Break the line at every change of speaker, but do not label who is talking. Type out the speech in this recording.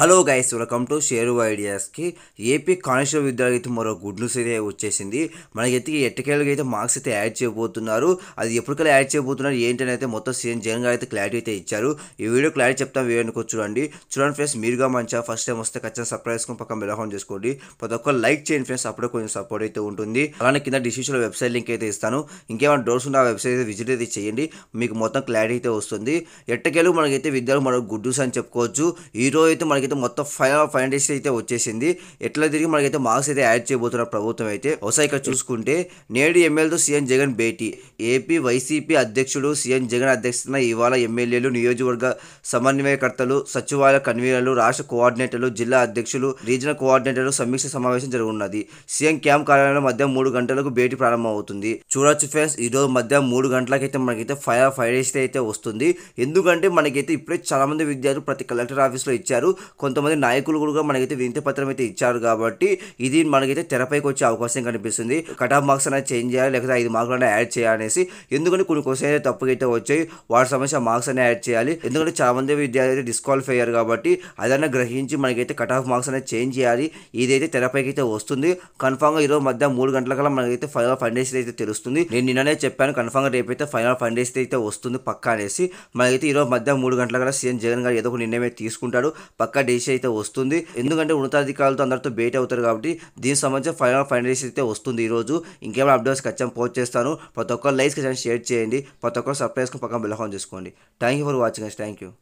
hello guys welcome to share ఐడియాస్కి AP constable విద్యార్థులకి అయితే మరో గుడ్ న్యూస్ అయితే వచ్చేసింది మనకైతే ఎట్టకేళ్ళకి అయితే మార్క్స్ అయితే యాడ్ చేయబోతున్నారు అది ఎప్పటికల్లా యాడ్ చేయబోతున్నారు ఏంటని అయితే మొత్తం సీఎం జగన్ గారు అయితే క్లారిటీ అయితే ఇచ్చారు ఈ వీడియో క్లారిటీ చెప్తాం వేయనుకో చూడండి చూడండి ఫ్రెండ్స్ మీరుగా మంచిగా ఫస్ట్ టైం వస్తే ఖచ్చితంగా సబ్స్క్రైబ్ చేసుకుని పక్కన బెల్హోన్ చేసుకోండి ప్రతి ఒక్క లైక్ చేయండి ఫ్రెండ్స్ అప్పుడే కొంచెం సపోర్ట్ అయితే ఉంటుంది అలానే కింద డిస్క్రిప్షన్ వెబ్సైట్ లింక్ అయితే ఇస్తాను ఇంకేమైనా డౌట్స్ ఉన్న ఆ వెబ్సైట్ అయితే విజిట్ అయితే చేయండి మీకు మొత్తం క్లారిటీ అయితే వస్తుంది ఎట్టకేలు మనకైతే విద్యార్థులు మరో గుడ్ న్యూస్ అని చెప్పుకోవచ్చు ఈ రోజు అయితే మనకి మనకైతే మొత్తం ఫైవ్ ఫైవ్ హండ్రెడ్ అయితే వచ్చేసింది ఎట్లా తిరిగి మనకైతే మార్క్స్ అయితే యాడ్ చేయబోతున్నారు ప్రభుత్వం అయితే ఒకసారి ఇక్కడ చూసుకుంటే నేడు ఎమ్మెల్యేతో సీఎం జగన్ భేటీ ఏపీ వైసీపీ అధ్యక్షుడు సీఎం జగన్ అధ్యక్షతన ఇవాళ ఎమ్మెల్యేలు నియోజకవర్గ సమన్వయకర్తలు సచివాలయ కన్వీనర్లు రాష్ట్ర కోఆర్డినేటర్లు జిల్లా అధ్యక్షులు రీజనల్ కోఆర్డినేటర్లు సమీక్ష సమావేశం జరుగున్నది సీఎం క్యాంప్ కార్యాలయంలో మధ్యాహ్నం మూడు గంటలకు భేటీ ప్రారంభమవుతుంది చూడొచ్చు ఫ్రెండ్స్ ఈరోజు మధ్యాహ్నం మూడు గంటలకైతే మనకైతే ఫైవ్ ఫైవ్ డేస్ అయితే వస్తుంది ఎందుకంటే మనకైతే ఇప్పుడే చాలామంది విద్యార్థులు ప్రతి కలెక్టర్ ఆఫీస్లో ఇచ్చారు కొంతమంది నాయకులు కూడా మనకైతే వినతి పత్రం అయితే ఇచ్చారు కాబట్టి ఇది మనకైతే తెరపైకి వచ్చే అవకాశం కనిపిస్తుంది కట్ ఆఫ్ మార్క్స్ అనేది చేంజ్ చేయాలి లేకపోతే ఐదు మార్కులు అనేది యాడ్ చేయాలనేసి ఎందుకంటే కొన్ని క్వశ్చన్ అయితే తప్పుకైతే వచ్చాయి వాటి సమస్య మార్క్స్ అనేది యాడ్ చేయాలి ఎందుకంటే చాలామంది విద్యార్థులు డిస్క్వాలిఫై అయ్యారు కాబట్టి అదన్నా గ్రహించి మనకైతే కట్ ఆఫ్ మార్క్స్ అనేది చేంజ్ చేయాలి ఇదైతే తెరపైకి అయితే వస్తుంది కన్ఫామ్గా ఈరోజు మధ్యాహ్నం మూడు గంటల కల్లా మనకైతే ఫైనల్ ఫండేసి అయితే తెలుస్తుంది నేను నిన్ననే చెప్పాను కన్ఫామ్గా రేపైతే ఫైనల్ ఫండేసి అయితే వస్తుంది పక్కా అనేసి మనకైతే ఈరోజు మధ్యాహ్నం మూడు గంటల కల్లా సీఎం జగన్ గారు ఏదో ఒక నిర్ణయం తీసుకుంటాడు పక్క పక్క అయితే వస్తుంది ఎందుకంటే ఉన్నతాధికారులతో అందరితో భేటీ అవుతారు కాబట్టి దీనికి సంబంధించిన ఫైనల్ ఫైనల్ డేస్ అయితే వస్తుంది ఈరోజు ఇంకేమైనా అప్డేట్స్ ఖచ్చితంగా పోస్ట్ చేస్తాను ప్రతి ఒక్కరు లైక్స్ ఖచ్చితంగా షేర్ చేయండి ప్రతి ఒక్కరు సర్ప్రైజ్కి పక్కన బెల్ చేసుకోండి thank you for watching thank you